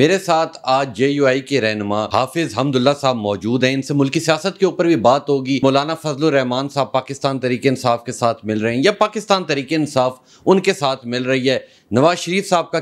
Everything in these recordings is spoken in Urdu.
میرے ساتھ آج جے یو آئی کے رہنما حافظ حمد اللہ صاحب موجود ہیں ان سے ملکی سیاست کے اوپر بھی بات ہوگی مولانا فضل الرحمان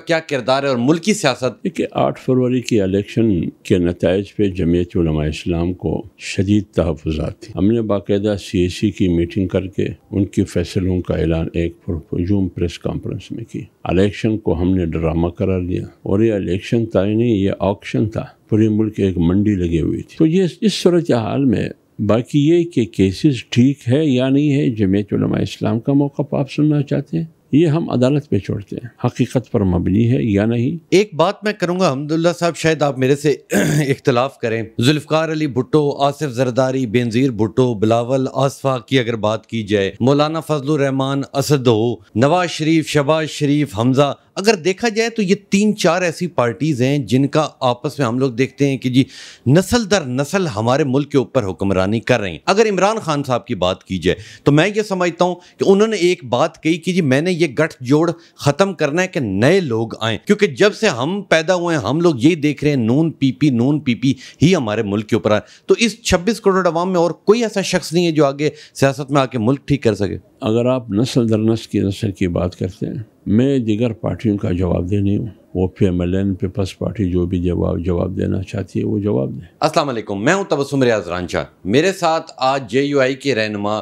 کیا کردار ہے اور ملکی سیاست دیکھیے آٹھ فروری کی الیکشن کے نتائج پہ جمعیت علماء اسلام کو شدید تحفظات تھی ہم نے باقاعدہ سی اے سی کی میٹنگ کر کے ان کے فیصلوں کا اعلان ایک پریس کانفرنس میں کی الیکشن کو ہم نے ڈرامہ کرا لیا اور یہ الیکشن بتائی نہیں یہ آکشن تھا پورے ملک ایک منڈی لگی ہوئی تھی تو یہ اس صورتحال میں باقی یہ کہ کیسز ٹھیک ہے یا نہیں ہے جمعیت علماء اسلام کا موقع آپ سننا چاہتے ہیں یہ ہم عدالت پہ چھوڑتے ہیں حقیقت پر مبنی ہے یا نہیں ایک بات میں کروں گا حمداللہ صاحب شاید آپ میرے سے اختلاف کریں ذوالفقار علی بھٹو آصف زرداری بنظیر بھٹو بلاول آصفا کی اگر بات کی جائے مولانا فضل الرحمان اسد ہو نواز شریف شباز شریف حمزہ اگر دیکھا جائے تو یہ تین چار ایسی پارٹیز ہیں جن کا آپس میں ہم لوگ دیکھتے ہیں کہ جی نسل در نسل ہمارے ملک کے اوپر حکمرانی کر رہی ہیں اگر عمران خان صاحب کی بات کی جائے تو میں یہ سمجھتا ہوں کہ انہوں نے ایک بات کہی کہ جی میں نے یہ گٹھ جوڑ ختم کرنا ہے کہ نئے لوگ آئیں کیونکہ جب سے ہم پیدا ہوئے ہیں ہم لوگ یہ دیکھ رہے ہیں نون پی پی نون پی پی ہی ہمارے ملک کے اوپر آئے تو اس چھبیس کروڑ عوام میں اور کوئی ایسا شخص نہیں ہے جو آگے سیاست میں آ کے ملک ٹھیک کر سکے اگر آپ نسل در نسل کی نسل کی بات کرتے ہیں میں دیگر پارٹیوں کا جواب دے نہیں ہوں وہ P M L N Peoples Party جو بھی جواب جواب دینا چاہتی ہے وہ جواب دیں السلام علیکم میں ہوں تبسم ریاض رانچہ میرے ساتھ آج جے یو آئی کے رہنما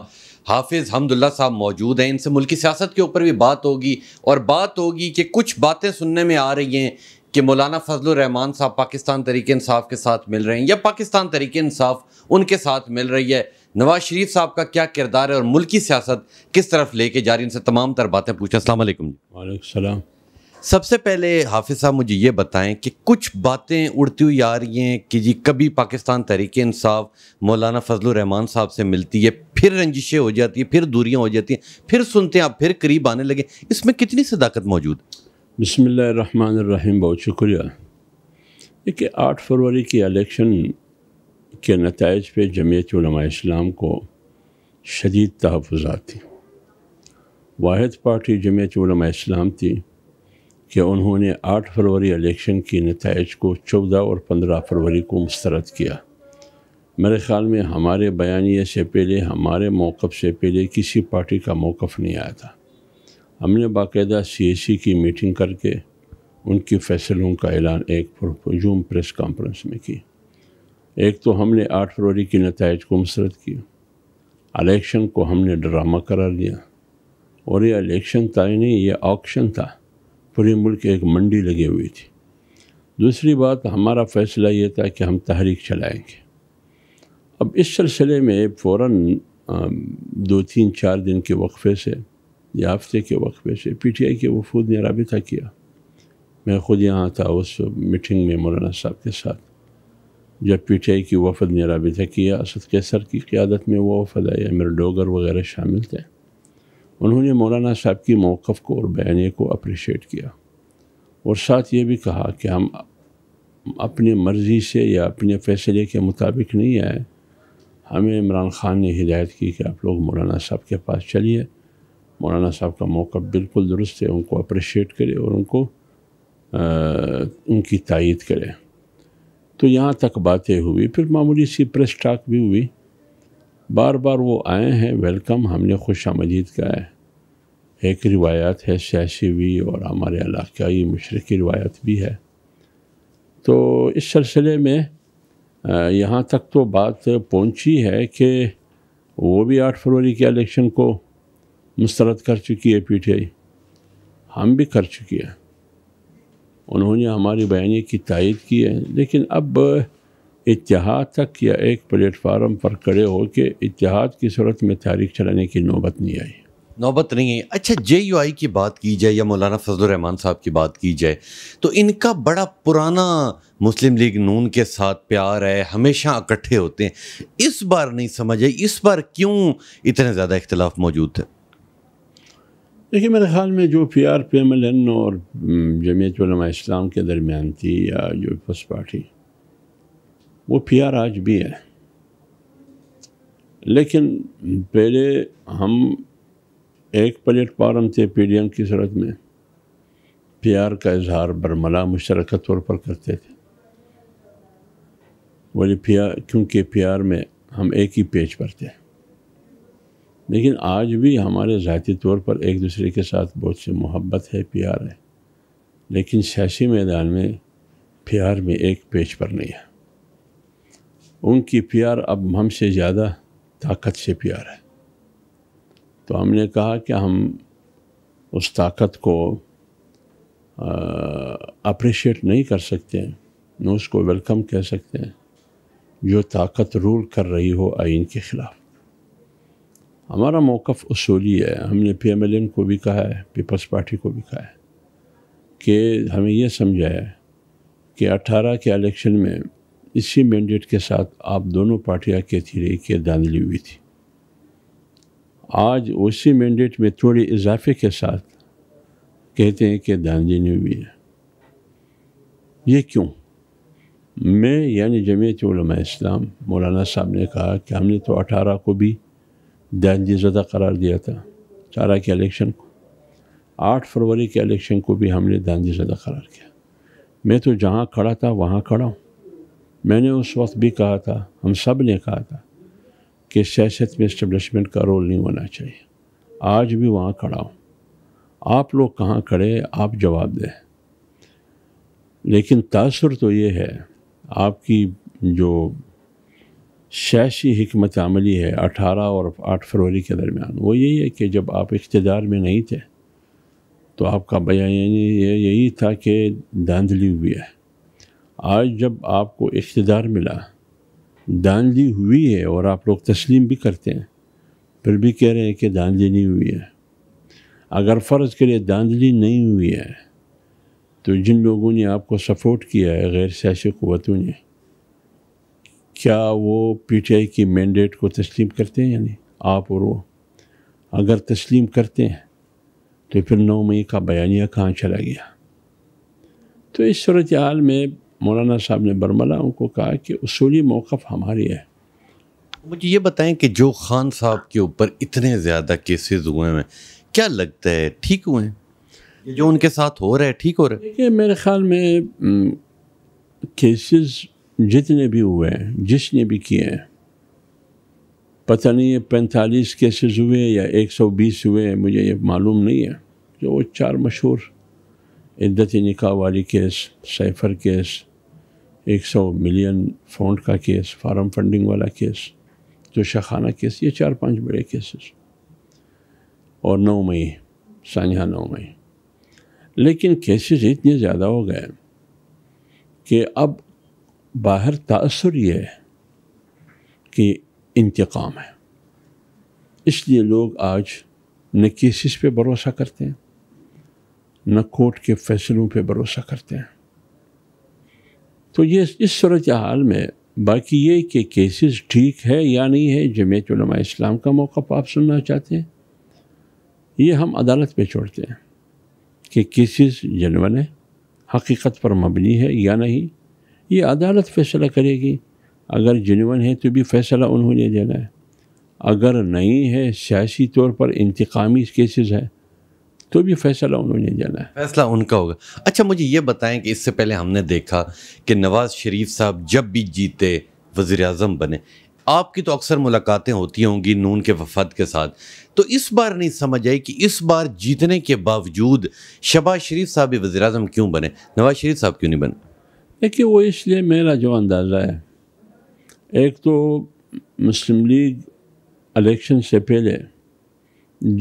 حافظ حمد اللہ صاحب موجود ہیں ان سے ملکی سیاست کے اوپر بھی بات ہوگی اور بات ہوگی کہ کچھ باتیں سننے میں آ رہی ہیں کہ مولانا فضل الرحمان صاحب پاکستان تحریک انصاف کے ساتھ مل رہے ہیں یا پاکستان تحریک انصاف ان کے ساتھ مل رہی ہے نواز شریف صاحب کا کیا کردار ہے اور ملکی سیاست کس طرف لے کے جا رہی ان سے تمام تر باتیں پوچھیں السلام علیکم جی۔ وعلیکم السلام سب سے پہلے حافظ صاحب مجھے یہ بتائیں کہ کچھ باتیں اڑتی ہوئی آ رہی ہیں کہ جی کبھی پاکستان تحریک انصاف مولانا فضل الرحمان صاحب سے ملتی ہے پھر رنجشیں ہو جاتی ہیں پھر دوریاں ہو جاتی ہیں پھر سنتے ہیں آپ پھر قریب آنے لگے اس میں کتنی صداقت موجود بسم اللہ الرحمن الرحیم بہت شکریہ دیکھیے آٹھ فروری کی الیکشن کے نتائج پہ جمعیت علماء اسلام کو شدید تحفظات تھی واحد پارٹی جمعیت علماء اسلام تھی کہ انہوں نے آٹھ فروری الیکشن کی نتائج کو چودہ اور پندرہ فروری کو مسترد کیا میرے خیال میں ہمارے بیانیے سے پہلے ہمارے موقف سے پہلے کسی پارٹی کا موقف نہیں آیا تھا ہم نے باقاعدہ سی اے سی کی میٹنگ کر کے ان کی فیصلوں کا اعلان ایک پرجوم پریس کانفرنس میں کی ایک تو ہم نے آٹھ فروری کے نتائج کو مسرت کیا الیکشن کو ہم نے ڈرامہ قرار دیا اور یہ الیکشن تھا ہی یعنی نہیں یہ آکشن تھا پورے ملک ایک منڈی لگی ہوئی تھی دوسری بات ہمارا فیصلہ یہ تھا کہ ہم تحریک چلائیں گے اب اس سلسلے میں فوراً دو تین چار دن کے وقفے سے یا ہفتے کے وقفے سے پی ٹی آئی کے وفود نے رابطہ کیا میں خود یہاں تھا اس میٹنگ میں مولانا صاحب کے ساتھ جب پی ٹی آئی کی وفد نے رابطہ کیا اسد کیسر کی قیادت میں وہ وفد آئے امیر ڈوگر وغیرہ شامل تھے انہوں نے مولانا صاحب کی موقف کو اور بیانے کو اپریشیٹ کیا اور ساتھ یہ بھی کہا کہ ہم اپنی مرضی سے یا اپنے فیصلے کے مطابق نہیں آئے ہمیں عمران خان نے ہدایت کی کہ آپ لوگ مولانا صاحب کے پاس چلیے مولانا صاحب کا موقع بالکل درست ہے ان کو اپریشیٹ کرے اور ان کو ان کی تائید کرے تو یہاں تک باتیں ہوئی پھر معمولی سی پریس ٹاک بھی ہوئی بار بار وہ آئے ہیں ویلکم ہم نے خوش آمدید کا ہے ایک روایات ہے سیاسی بھی اور ہمارے علاقائی مشرقی روایات بھی ہے تو اس سلسلے میں یہاں تک تو بات پہنچی ہے کہ وہ بھی آٹھ فروری کے الیکشن کو مسترد کر چکی ہے پی ٹی آئی ہم بھی کر چکی ہے انہوں نے ہماری بیانی کی تائید کی ہے لیکن اب اتحاد تک یا ایک پلیٹ فارم پر کڑے ہو کے اتحاد کی صورت میں تاریخ چلانے کی نوبت نہیں آئی نوبت نہیں ہے اچھا جے یو آئی کی بات کی جائے یا مولانا فضل الرحمان صاحب کی بات کی جائے تو ان کا بڑا پرانا مسلم لیگ نون کے ساتھ پیار ہے ہمیشہ اکٹھے ہوتے ہیں اس بار نہیں سمجھے اس بار کیوں اتنے زیادہ اختلاف موجود ہے دیکھیے میرے خیال میں جو P R P M L N اور جمیعت علماء اسلام کے درمیان تھی یا جو پیپلس پارٹی وہ پی آر آج بھی ہے لیکن پہلے ہم ایک پلیٹ فارم تھے پی ڈی ایم کی صورت میں پی آر کا اظہار برملا مشترکہ طور پر کرتے تھے پی آر کیونکہ پی آر میں ہم ایک ہی پیج پر تھے لیکن آج بھی ہمارے ذاتی طور پر ایک دوسرے کے ساتھ بہت سی محبت ہے پیار ہے لیکن سیاسی میدان میں پیار میں ایک پیچ پر نہیں ہے ان کی پیار اب ہم سے زیادہ طاقت سے پیار ہے تو ہم نے کہا کہ ہم اس طاقت کو اپریشیٹ نہیں کر سکتے نہ اس کو ویلکم کہہ سکتے ہیں جو طاقت رول کر رہی ہو آئین کے خلاف ہمارا موقف اصولی ہے ہم نے پی ایم ایل این کو بھی کہا ہے پیپلس پارٹی کو بھی کہا ہے کہ ہمیں یہ سمجھا ہے کہ اٹھارہ کے الیکشن میں اسی مینڈیٹ کے ساتھ آپ دونوں پارٹیاں کہتی رہی کہ دھاندلی ہوئی تھی آج اسی مینڈیٹ میں تھوڑی اضافے کے ساتھ کہتے ہیں کہ دھاندلی ہوئی ہے یہ کیوں میں یعنی جمعیت علماء اسلام مولانا صاحب نے کہا کہ ہم نے تو اٹھارہ کو بھی داندی زدہ قرار دیا تھا چارہ کے الیکشن کو آٹھ فروری کے الیکشن کو بھی ہم نے داندی زدہ قرار کیا میں تو جہاں کھڑا تھا وہاں کھڑا ہوں میں نے اس وقت بھی کہا تھا ہم سب نے کہا تھا کہ سیاست میں اسٹیبلشمنٹ کا رول نہیں ہونا چاہیے آج بھی وہاں کھڑا ہوں آپ لوگ کہاں کھڑے آپ جواب دیں لیکن تاثر تو یہ ہے آپ کی جو شیشی حکمت عملی ہے اٹھارہ اور آٹھ فروری کے درمیان وہ یہی ہے کہ جب آپ اقتدار میں نہیں تھے تو آپ کا بیان یعنی یہ یہی تھا کہ دھاندلی ہوئی ہے آج جب آپ کو اقتدار ملا دھاندلی ہوئی ہے اور آپ لوگ تسلیم بھی کرتے ہیں پھر بھی کہہ رہے ہیں کہ دھاندلی نہیں ہوئی ہے اگر فرض کے لیے دھاندلی نہیں ہوئی ہے تو جن لوگوں نے آپ کو سپورٹ کیا ہے غیر سیاسی قوتوں نے کیا وہ پی ٹی آئی کی مینڈیٹ کو تسلیم کرتے ہیں یعنی آپ اور وہ اگر تسلیم کرتے ہیں تو پھر نو مئی کا بیانیہ کہاں چلا گیا تو اس صورت حال میں مولانا صاحب نے برملاؤں کو کہا کہ اصولی موقف ہماری ہے مجھے یہ بتائیں کہ جو خان صاحب کے اوپر اتنے زیادہ کیسز ہوئے ہیں کیا لگتا ہے ٹھیک ہوئے ہیں جو ان کے ساتھ ہو رہا ہے ٹھیک ہو رہا ہے دیکھیے میرے خیال میں کیسز جتنے بھی ہوئے جس نے بھی کیے ہیں پتہ نہیں ہے پینتالیس کیسز ہوئے یا ایک سو بیس ہوئے ہیں مجھے یہ معلوم نہیں ہے جو وہ چار مشہور عدتی نکاح والی کیس سیفر کیس ایک سو ملین فونڈ کا کیس فارم فنڈنگ والا کیس شخانہ کیس یہ چار پانچ بڑے کیسز اور نو مئی سانحہ نو مئی لیکن کیسز اتنے زیادہ ہو گئے کہ اب باہر تأثر یہ ہے کہ انتقام ہے اس لیے لوگ آج نہ کیسز پہ بھروسہ کرتے ہیں نہ کورٹ کے فیصلوں پہ بھروسہ کرتے ہیں تو یہ اس صورت حال میں باقی یہ کہ کیسز ٹھیک ہے یا نہیں ہے جمعیت علماء اسلام کا موقع پہ آپ سننا چاہتے ہیں یہ ہم عدالت پہ چھوڑتے ہیں کہ کیسز جنون ہے حقیقت پر مبنی ہے یا نہیں یہ عدالت فیصلہ کرے گی اگر جنون ہے تو بھی فیصلہ انہوں نے دینا ہے اگر نہیں ہے سیاسی طور پر انتقامی کیسز ہے تو بھی فیصلہ انہوں نے جانا ہے فیصلہ ان کا ہوگا اچھا مجھے یہ بتائیں کہ اس سے پہلے ہم نے دیکھا کہ نواز شریف صاحب جب بھی جیتے وزیر اعظم بنے آپ کی تو اکثر ملاقاتیں ہوتی ہوں گی نون کے وفد کے ساتھ تو اس بار نہیں سمجھ آئی کہ اس بار جیتنے کے باوجود شباز شریف صاحب بھی وزیر اعظم کیوں بنے نواز شریف صاحب کیوں نہیں بنے دیکھیے وہ اس لیے میرا جو اندازہ ہے ایک تو مسلم لیگ الیکشن سے پہلے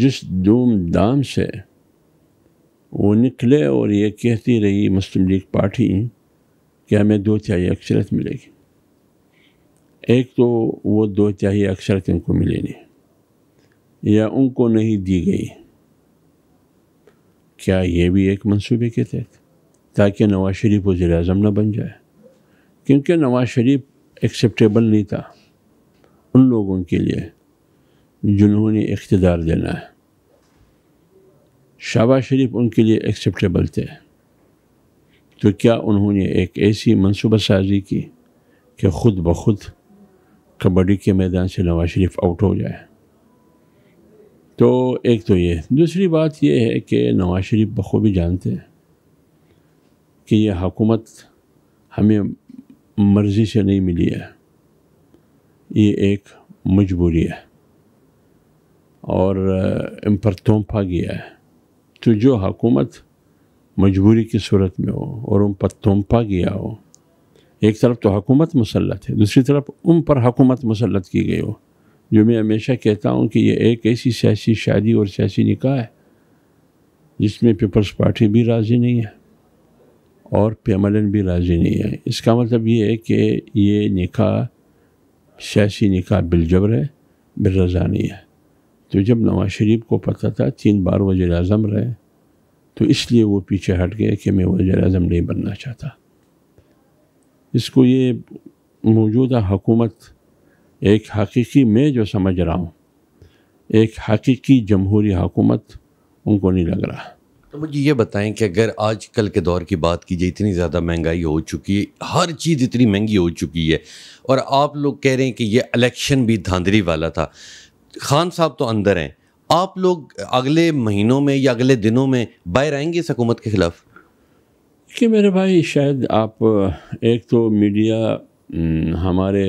جس دوم دھام سے وہ نکلے اور یہ کہتی رہی مسلم لیگ پارٹی کہ ہمیں دو چاہیے اکثرت ملے گی ایک تو وہ دو چاہیے اکثرت ان کو ملے نہیں یا ان کو نہیں دی گئی کیا یہ بھی ایک منصوبے کے تحت تاکہ نواز شریف وزیر اعظم نہ بن جائے کیونکہ نواز شریف ایکسیپٹیبل نہیں تھا ان لوگوں کے لیے جنہوں نے اقتدار دینا ہے شہباز شریف ان کے لیے ایکسیپٹیبل تھے تو کیا انہوں نے ایک ایسی منصوبہ سازی کی کہ خود بخود کبڈی کے میدان سے نواز شریف آؤٹ ہو جائے تو ایک تو یہ دوسری بات یہ ہے کہ نواز شریف بخوبی جانتے ہیں کہ یہ حکومت ہمیں مرضی سے نہیں ملی ہے یہ ایک مجبوری ہے اور ان پر تومپا گیا ہے تو جو حکومت مجبوری کی صورت میں ہو اور ان پر تومپا گیا ہو ایک طرف تو حکومت مسلط ہے دوسری طرف ان پر حکومت مسلط کی گئی ہو جو میں ہمیشہ کہتا ہوں کہ یہ ایک ایسی سیاسی شادی اور سیاسی نکاح ہے جس میں پیپلز پارٹی بھی راضی نہیں ہے اور پیملن بھی راضی نہیں ہے اس کا مطلب یہ ہے کہ یہ نکاح سیاسی نکاح بالجبر ہے بالرضا نہیں ہے تو جب نواز شریف کو پتہ تھا تین بار وزیر اعظم رہے تو اس لیے وہ پیچھے ہٹ گئے کہ میں وزیر اعظم نہیں بننا چاہتا اس کو یہ موجودہ حکومت ایک حقیقی میں جو سمجھ رہا ہوں ایک حقیقی جمہوری حکومت ان کو نہیں لگ رہا تو مجھے یہ بتائیں کہ اگر آج کل کے دور کی بات کی جائے اتنی زیادہ مہنگائی ہو چکی ہے ہر چیز اتنی مہنگی ہو چکی ہے اور آپ لوگ کہہ رہے ہیں کہ یہ الیکشن بھی دھاندلی والا تھا خان صاحب تو اندر ہیں آپ لوگ اگلے مہینوں میں یا اگلے دنوں میں باہر آئیں گے اس حکومت کے خلاف کہ میرے بھائی شاید آپ ایک تو میڈیا ہمارے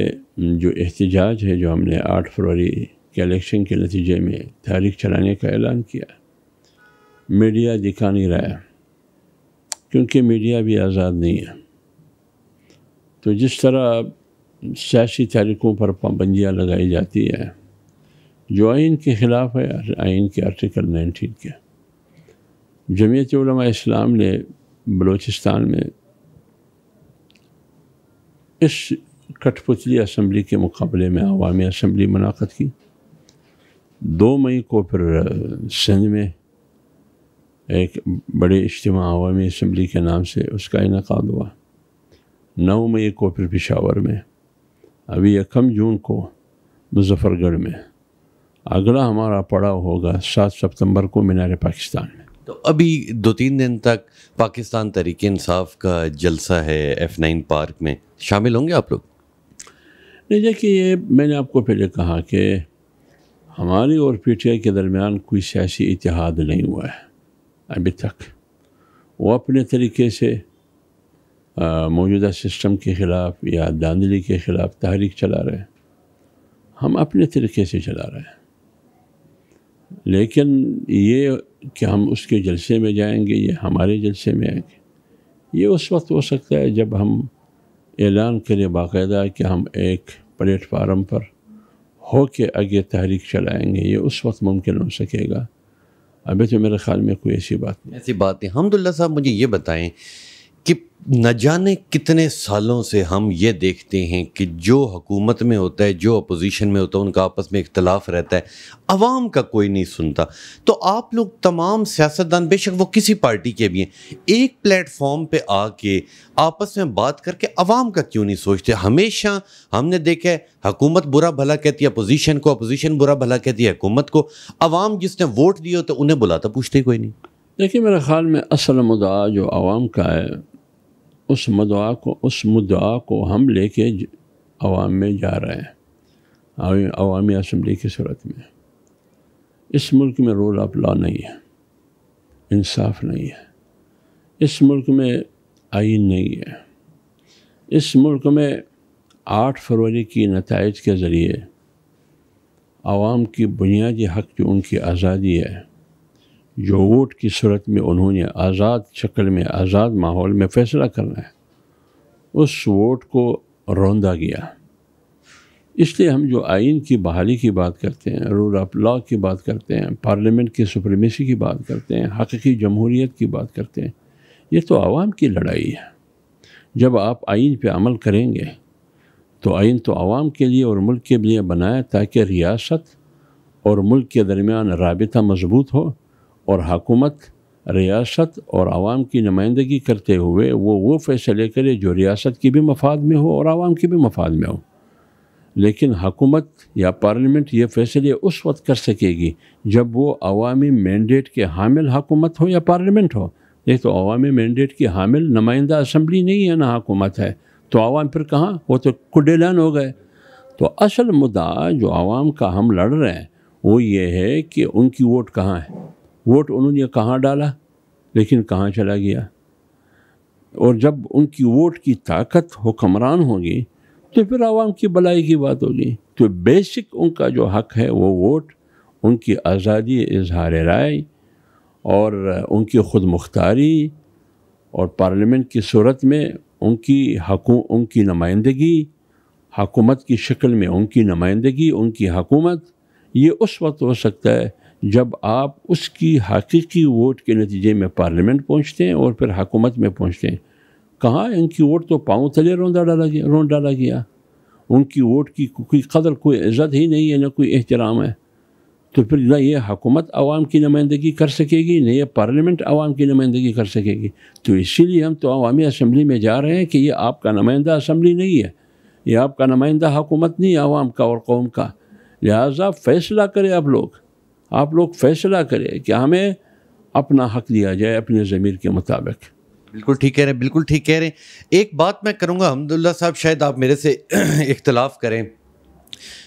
جو احتجاج ہے جو ہم نے آٹھ فروری کے الیکشن کے نتیجے میں تاریخ چلانے کا اعلان کیا میڈیا دکھا نہیں رہا ہے کیونکہ میڈیا بھی آزاد نہیں ہے تو جس طرح سیاسی تحریکوں پر پابندیاں لگائی جاتی ہے جو آئین کے خلاف ہے آئین کے آرٹیکل نائنٹین کے جمعیت علماء اسلام نے بلوچستان میں اس کٹھ پتلی اسمبلی کے مقابلے میں عوامی اسمبلی منعقد کی دو مئی کو پھر سندھ میں ایک بڑے اجتماع عوامی اسمبلی کے نام سے اس کا انعقاد ہوا نو مئی کو پھر پشاور میں ابھی یکم جون کو مظفر گڑھ میں اگلا ہمارا پڑا ہوگا سات سپتمبر کو مینار پاکستان میں تو ابھی دو تین دن تک پاکستان تحریک انصاف کا جلسہ ہے ایف نائن پارک میں شامل ہوں گے آپ لوگ نہیں دیکھیے یہ میں نے آپ کو پہلے کہا کہ ہماری اور پی ٹی آئی کے درمیان کوئی سیاسی اتحاد نہیں ہوا ہے ابھی تک وہ اپنے طریقے سے موجودہ سسٹم کے خلاف یا داندلی کے خلاف تحریک چلا رہے ہیں ہم اپنے طریقے سے چلا رہے ہیں لیکن یہ کہ ہم اس کے جلسے میں جائیں گے یہ ہمارے جلسے میں آئیں گے یہ اس وقت ہو سکتا ہے جب ہم اعلان کریں باقاعدہ کہ ہم ایک پلیٹ فارم پر ہو کے آگے تحریک چلائیں گے یہ اس وقت ممکن ہو سکے گا ابھی تو میرے خیال میں کوئی ایسی بات نہیں ایسی بات نہیں الحمد للہ صاحب مجھے یہ بتائیں کہ نہ جانے کتنے سالوں سے ہم یہ دیکھتے ہیں کہ جو حکومت میں ہوتا ہے جو اپوزیشن میں ہوتا ہے ان کا آپس میں اختلاف رہتا ہے عوام کا کوئی نہیں سنتا تو آپ لوگ تمام سیاستدان بے شک وہ کسی پارٹی کے بھی ہیں ایک پلیٹ فارم پہ آ کے آپس میں بات کر کے عوام کا کیوں نہیں سوچتے ہمیشہ ہم نے دیکھا ہے حکومت برا بھلا کہتی ہے اپوزیشن کو اپوزیشن برا بھلا کہتی ہے حکومت کو عوام جس نے ووٹ دی ہوتا انہیں بلاتا پوچھتے کوئی نہیں دیکھیے میرے خیال میں اصل مدعا جو عوام کا ہے اس مدعا کو اس مدعا کو ہم لے کے عوام میں جا رہے ہیں عوامی اسمبلی کی صورت میں اس ملک میں رول آف لا نہیں ہے انصاف نہیں ہے اس ملک میں آئین نہیں ہے اس ملک میں آٹھ فروری کی نتائج کے ذریعے عوام کی بنیادی حق جو ان کی آزادی ہے جو ووٹ کی صورت میں انہوں نے آزاد شکل میں آزاد ماحول میں فیصلہ کرنا ہے اس ووٹ کو روندہ گیا اس لیے ہم جو آئین کی بحالی کی بات کرتے ہیں رول آف لا کی بات کرتے ہیں پارلیمنٹ کی سپریمیسی کی بات کرتے ہیں حقیقی جمہوریت کی بات کرتے ہیں یہ تو عوام کی لڑائی ہے جب آپ آئین پہ عمل کریں گے تو آئین تو عوام کے لیے اور ملک کے لیے بنایا تاکہ ریاست اور ملک کے درمیان رابطہ مضبوط ہو اور حکومت ریاست اور عوام کی نمائندگی کرتے ہوئے وہ وہ فیصلے کرے جو ریاست کی بھی مفاد میں ہو اور عوام کی بھی مفاد میں ہو لیکن حکومت یا پارلیمنٹ یہ فیصلے اس وقت کر سکے گی جب وہ عوامی مینڈیٹ کے حامل حکومت ہو یا پارلیمنٹ ہو نہیں تو عوامی مینڈیٹ کی حامل نمائندہ اسمبلی نہیں ہے نہ حکومت ہے تو عوام پھر کہاں وہ تو کڈیلن ہو گئے تو اصل مدعا جو عوام کا ہم لڑ رہے ہیں وہ یہ ہے کہ ان کی ووٹ کہاں ہے ووٹ انہوں نے کہاں ڈالا لیکن کہاں چلا گیا اور جب ان کی ووٹ کی طاقت حکمران ہوگی تو پھر عوام کی بلائی کی بات ہوگی تو بیسک ان کا جو حق ہے وہ ووٹ ان کی آزادی اظہار رائے اور ان کی خود مختاری اور پارلیمنٹ کی صورت میں ان کی ان کی نمائندگی حکومت کی شکل میں ان کی نمائندگی ان کی حکومت یہ اس وقت ہو سکتا ہے جب آپ اس کی حقیقی ووٹ کے نتیجے میں پارلیمنٹ پہنچتے ہیں اور پھر حکومت میں پہنچتے ہیں کہاں ان کی ووٹ تو پاؤں تلے رون ڈالا گیا رون ڈالا گیا ان کی ووٹ کی کوئی قدر کوئی عزت ہی نہیں ہے نہ کوئی احترام ہے تو پھر نہ یہ حکومت عوام کی نمائندگی کر سکے گی نہ یہ پارلیمنٹ عوام کی نمائندگی کر سکے گی تو اسی لیے ہم تو عوامی اسمبلی میں جا رہے ہیں کہ یہ آپ کا نمائندہ اسمبلی نہیں ہے یہ آپ کا نمائندہ حکومت نہیں عوام کا اور قوم کا لہٰذا فیصلہ کرے اب لوگ آپ لوگ فیصلہ کریں کہ ہمیں اپنا حق دیا جائے اپنے ضمیر کے مطابق بالکل ٹھیک کہہ رہے ہیں بالکل ٹھیک کہہ رہے ہیں ایک بات میں کروں گا عمد اللہ صاحب شاید آپ میرے سے اختلاف کریں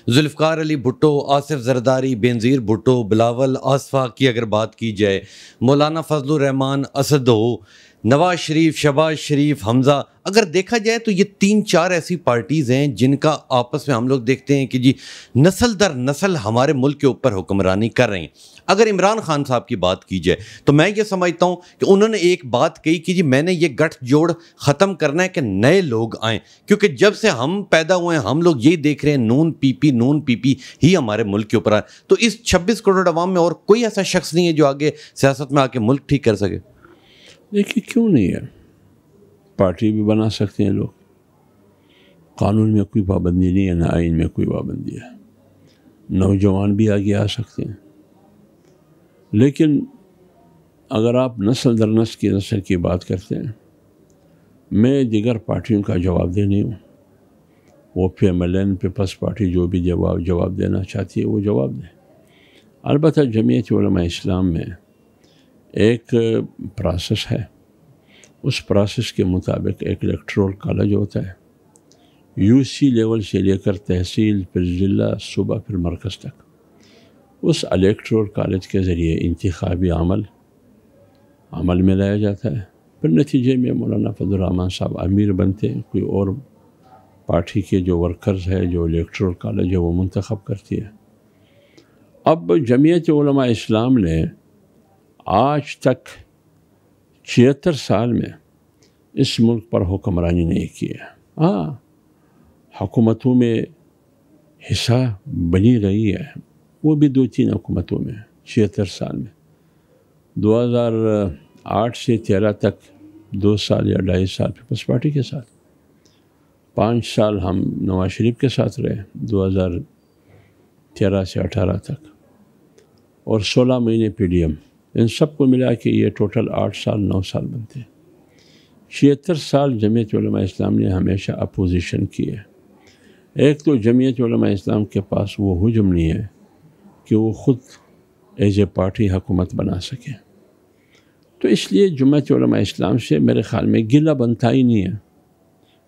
ذوالفقار علی بھٹو آصف زرداری بینظیر بھٹو بلاول آصفا کی اگر بات کی جائے مولانا فضل الرحمان اسد ہو نواز شریف شباز شریف حمزہ اگر دیکھا جائے تو یہ تین چار ایسی پارٹیز ہیں جن کا آپس میں ہم لوگ دیکھتے ہیں کہ جی نسل در نسل ہمارے ملک کے اوپر حکمرانی کر رہے ہیں اگر عمران خان صاحب کی بات کی جائے تو میں یہ سمجھتا ہوں کہ انہوں نے ایک بات کہی کہ جی میں نے یہ گٹھ جوڑ ختم کرنا ہے کہ نئے لوگ آئیں کیونکہ جب سے ہم پیدا ہوئے ہیں ہم لوگ یہ دیکھ رہے ہیں نون پی پی نون پی پی ہی ہمارے ملک کے اوپر آئے تو اس چھبیس کروڑ عوام میں اور کوئی ایسا شخص نہیں ہے جو آگے سیاست میں آ کے ملک ٹھیک کر سکے دیکھیے کیوں نہیں ہے پارٹی بھی بنا سکتے ہیں لوگ قانون میں کوئی پابندی نہیں ہے نہ آئین میں کوئی پابندی ہے نوجوان بھی آگے آ سکتے ہیں لیکن اگر آپ نسل در نسل کی نسل کی بات کرتے ہیں میں دیگر پارٹیوں کا جواب نہیں ہوں وہ P M L N Peoples Party جو بھی جواب جواب دینا چاہتی ہے وہ جواب دیں البتہ جمیعت علماء اسلام میں ایک پروسیس ہے اس پروسیس کے مطابق ایک الیکٹرول کالج ہوتا ہے یو سی لیول سے لے کر تحصیل پھر ضلع صوبہ پھر مرکز تک اس الیکٹرول کالج کے ذریعے انتخابی عمل عمل میں لایا جاتا ہے پھر نتیجے میں مولانا فضل الرحمان صاحب امیر بنتے ہیں کوئی اور پارٹی کے جو ورکرز ہے جو الیکٹرول کالج ہے وہ منتخب کرتی ہے اب جمعیت علماء اسلام نے آج تک چھہتر سال میں اس ملک پر حکمرانی نہیں کی ہے ہاں حکومتوں میں حصہ بنی رہی ہے وہ بھی دو تین حکومتوں میں چھہتر سال میں دو ہزار آٹھ سے تیرہ تک دو سال یا ڈھائی سال پیپلس پارٹی کے ساتھ پانچ سال ہم نواز شریف کے ساتھ رہے دو ہزار تیرہ سے اٹھارہ تک اور سولہ مہینے پی ڈی ایم ان سب کو ملا کے یہ ٹوٹل آٹھ سال نو سال بنتے ہیں چھہتر سال جمعیت علماء اسلام نے ہمیشہ اپوزیشن کی ہے ایک تو جمعیت علماء اسلام کے پاس وہ حجم نہیں ہے کہ وہ خود ایز اے پارٹی حکومت بنا سکے تو اس لیے جمعیت علماء اسلام سے میرے خیال میں گلہ بنتا ہی نہیں ہے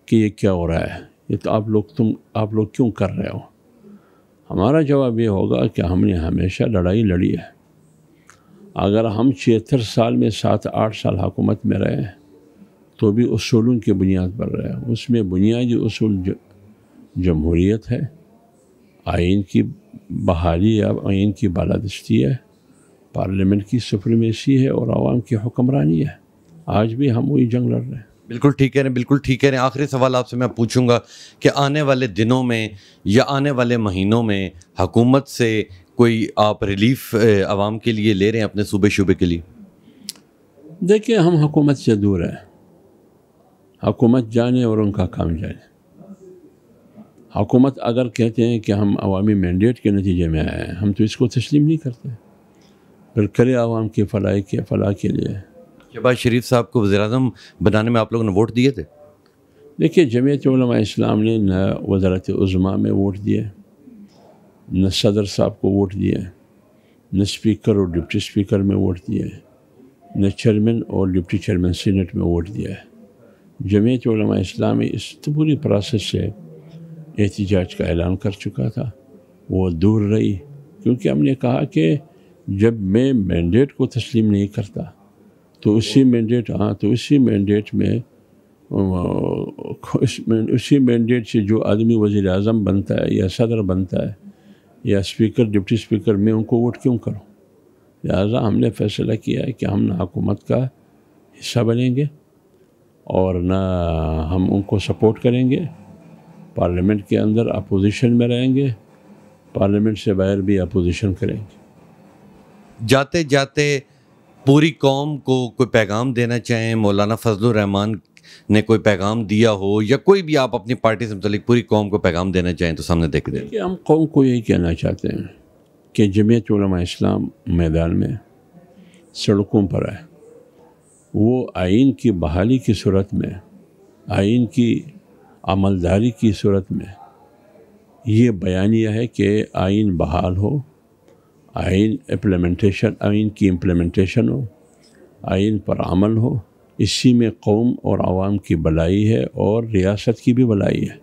کہ یہ کیا ہو رہا ہے یہ تو آپ لوگ تم آپ لوگ کیوں کر رہے ہو ہمارا جواب یہ ہوگا کہ ہم نے ہمیشہ لڑائی لڑی ہے اگر ہم چھہتر سال میں سات آٹھ سال حکومت میں رہے تو بھی اصولوں کی بنیاد پر رہے ہیں اس میں بنیادی اصول جمہوریت ہے آئین کی بحالی یا آئین کی بالادستی ہے پارلیمنٹ کی سپریمیسی ہے اور عوام کی حکمرانی ہے آج بھی ہم وہی جنگ لڑ رہے ہیں بالکل ٹھیک ہے ہیں بالکل ٹھیک ہے رہے ہیں آخری سوال آپ سے میں پوچھوں گا کہ آنے والے دنوں میں یا آنے والے مہینوں میں حکومت سے کوئی آپ ریلیف عوام کے لیے لے رہے ہیں اپنے صوبے شعبے کے لیے دیکھیں ہم حکومت سے دور ہیں حکومت جانے اور ان کا کام جانے حکومت اگر کہتے ہیں کہ ہم عوامی مینڈیٹ کے نتیجے میں آئے ہیں ہم تو اس کو تسلیم نہیں کرتے پھر کرے عوام کی فلاح کے فلاح کے لیے شریف صاحب کو وزیر اعظم بنانے میں آپ لوگوں نے ووٹ دیے تھے دیکھیے جمیعت علماء اسلام نے وزارت عظما میں ووٹ دیے نہ صدر صاحب کو ووٹ دیا ہے نہ اسپیکر اور ڈپٹی اسپیکر میں ووٹ دیا ہے نہ چیئرمین اور ڈپٹی چیئرمین سینٹ میں ووٹ دیا ہے جمعیت علماء اسلامی اس پوری پروسیس سے احتجاج کا اعلان کر چکا تھا وہ دور رہی کیونکہ ہم نے کہا کہ جب میں مینڈیٹ کو تسلیم نہیں کرتا تو اسی مینڈیٹ ہاں تو اسی مینڈیٹ میں اسی مینڈیٹ سے جو آدمی وزیر اعظم بنتا ہے یا صدر بنتا ہے یا اسپیکر ڈپٹی اسپیکر میں ان کو ووٹ کیوں کروں لہٰذا ہم نے فیصلہ کیا ہے کہ ہم نہ حکومت کا حصہ بنیں گے اور نہ ہم ان کو سپورٹ کریں گے پارلیمنٹ کے اندر اپوزیشن میں رہیں گے پارلیمنٹ سے باہر بھی اپوزیشن کریں گے جاتے جاتے پوری قوم کو کوئی پیغام دینا چاہیں مولانا فضل الرحمان نے کوئی پیغام دیا ہو یا کوئی بھی آپ اپنی پارٹی سے متعلق پوری قوم کو پیغام دینا چاہیں تو سامنے دیکھ دیں ہم قوم کو یہی کہنا چاہتے ہیں کہ جمعیت علماء اسلام میدان میں سڑکوں پر آئے وہ آئین کی بحالی کی صورت میں آئین کی عملداری کی صورت میں یہ بیانیہ ہے کہ آئین بحال ہو آئین امپلیمنٹیشن آئین کی امپلیمنٹیشن ہو آئین پر عمل ہو اسی میں قوم اور عوام کی بلائی ہے اور ریاست کی بھی بلائی ہے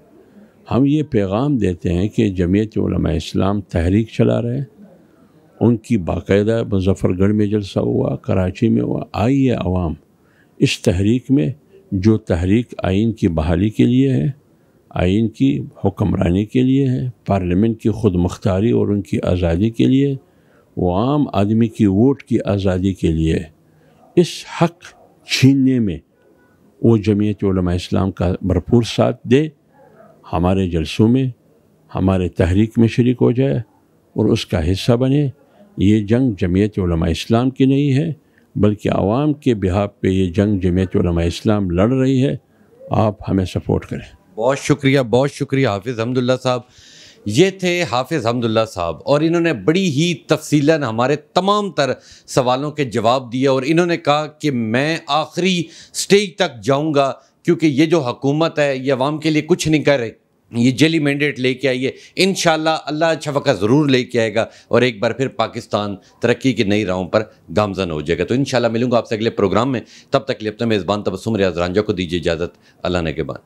ہم یہ پیغام دیتے ہیں کہ جمعیت علماء اسلام تحریک چلا رہے ہیں ان کی باقاعدہ مظفر گڑھ میں جلسہ ہوا کراچی میں ہوا آئیے عوام اس تحریک میں جو تحریک آئین کی بحالی کے لیے ہے آئین کی حکمرانی کے لیے ہے پارلیمنٹ کی خود مختاری اور ان کی آزادی کے لیے وہ عام آدمی کی ووٹ کی آزادی کے لیے اس حق چھیننے میں وہ جمعیت علماء اسلام کا بھرپور ساتھ دے ہمارے جلسوں میں ہمارے تحریک میں شریک ہو جائے اور اس کا حصہ بنے یہ جنگ جمعیت علماء اسلام کی نہیں ہے بلکہ عوام کے بہاپ پہ یہ جنگ جمعیت علماء اسلام لڑ رہی ہے آپ ہمیں سپورٹ کریں بہت شکریہ بہت شکریہ حافظ حمداللہ صاحب یہ تھے حافظ حمد اللہ صاحب اور انہوں نے بڑی ہی تفصیل ہمارے تمام تر سوالوں کے جواب دیے اور انہوں نے کہا کہ میں آخری سٹیج تک جاؤں گا کیونکہ یہ جو حکومت ہے یہ عوام کے لیے کچھ نہیں کر رہے یہ جیلی مینڈیٹ لے کے آئیے انشاءاللہ اللہ اچھا وقت ضرور لے کے آئے گا اور ایک بار پھر پاکستان ترقی کی نئی راہوں پر گامزن ہو جائے گا تو انشاءاللہ ملوں گا آپ سے اگلے پروگرام میں تب تک لیپتے ہیں میزبان تبسم ریاض رانجا کو دیجیے اجازت اللہ نے کے بعد